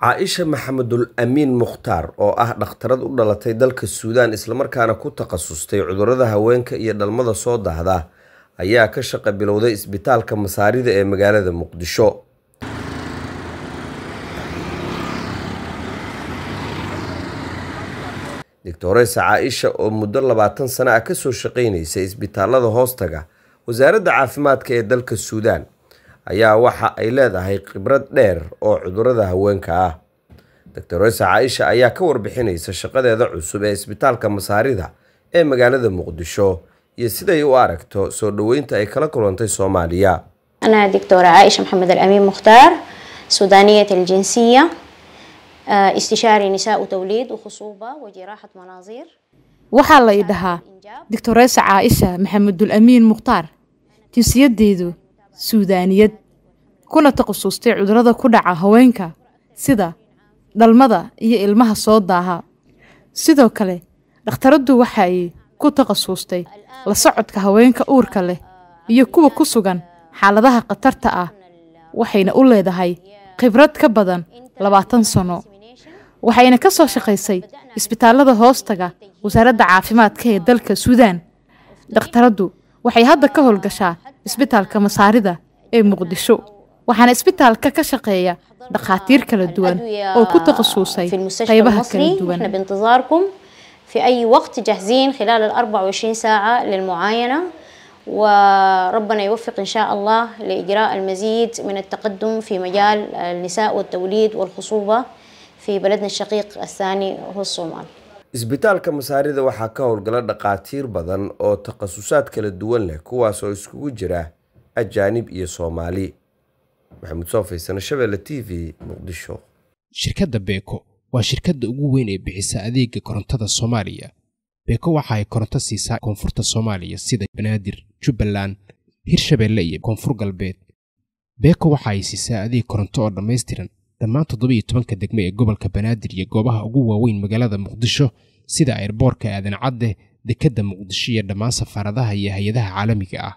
caaisha maxamedul amiin mukhtaar oo ah dhakhtarad u dhalatay dalka suudaan islamarkaana ku takhasustay cudurada haweenka iyo dhalmada soo dahda ayaa ka shaqa bilowday isbitaalka masaarida ee magaalada muqdisho doctoresa caaisha oo muddo labaatan sana ah kasoo shaqaynaysay isbitaalada hoostaga wasaaradda caafimaadka ee dalka suudaan ayaa waxa ay leedahay khibrad dheer oo cudurada haweenka ah doctor weyse caaisha ayaa ka warbixinaysa shaqadeeda cusub ee isbitaalka masaarida ee magaalada muqdisho iyo siday u aragto soo dhoweynta ay kala kulantay soomaaliya أنا دكتورة عائشة محمد الأمين مختار سودانية الجنسية استشاري نساء وتوليد وخصوبة وجراحة مناظير waxaa la idhahaa doctoresa caaisha maxamedul amiin mukhtaar jinsiyaddeedu suudaaniyad kuna takhasuustay cudurada ku dhaca haweenka sida dhalmada iyo ilmaha soo daaha sidoo kale dhakhtaraddu waxa ay ku takhasuustay la socodka haweenka uurka leh iyo kuwa ku sugan xaaladaha khatarta ah waxayna u leedahay khibrad ka badan labaatan sano waxayna ka soo shaqaysay isbitaalada hoostaga wasaaradda caafimaadka ee dalka suudaan dhakhtaraddu waxay hadda ka howlgashaa isbitaalka masaarida ee muqdisho waxaana isbitaalka ka shaqeeya dhakhaatiir kala duwan oo ku takhasusay qaybaha kala duwan في أي وقت جاهزين خلال ال 24 ساعة للمعاينة وربنا يوفق إن شاء الله لإجراء المزيد من التقدم في مجال النساء والتوليد والخصوبة في بلدنا الشقيق الثاني هو الصومال isbitaalka masaarida waxaa ka howlgala dhakhaatiir badan oo takhasusaad kala duwan leh kuwaasoo iskugu jira ajaanib iyo soomaali maxamuud soo faysana shabeelle t v muqdisho shirkadda beeko waa shirkadda ugu weyn ee bixisa adeega korontada soomaaliya beeko waxa ay koronto siisaa koonfurta soomaaliya sida banaadir jubbaland hirshabeelle iyo koonfur galbeed beeko waxa ay siisaa adeeg koronto oo dhammaystiran dhammaan toddobiyo tobanka degmo ee gobolka banaadir iyo goobaha ugu waaweyn magaalada muqdisho sida eerboorka aadan cadde dekedda muqdisho iyo dhammaan safaaradaha iyo hay-adaha caalamiga ah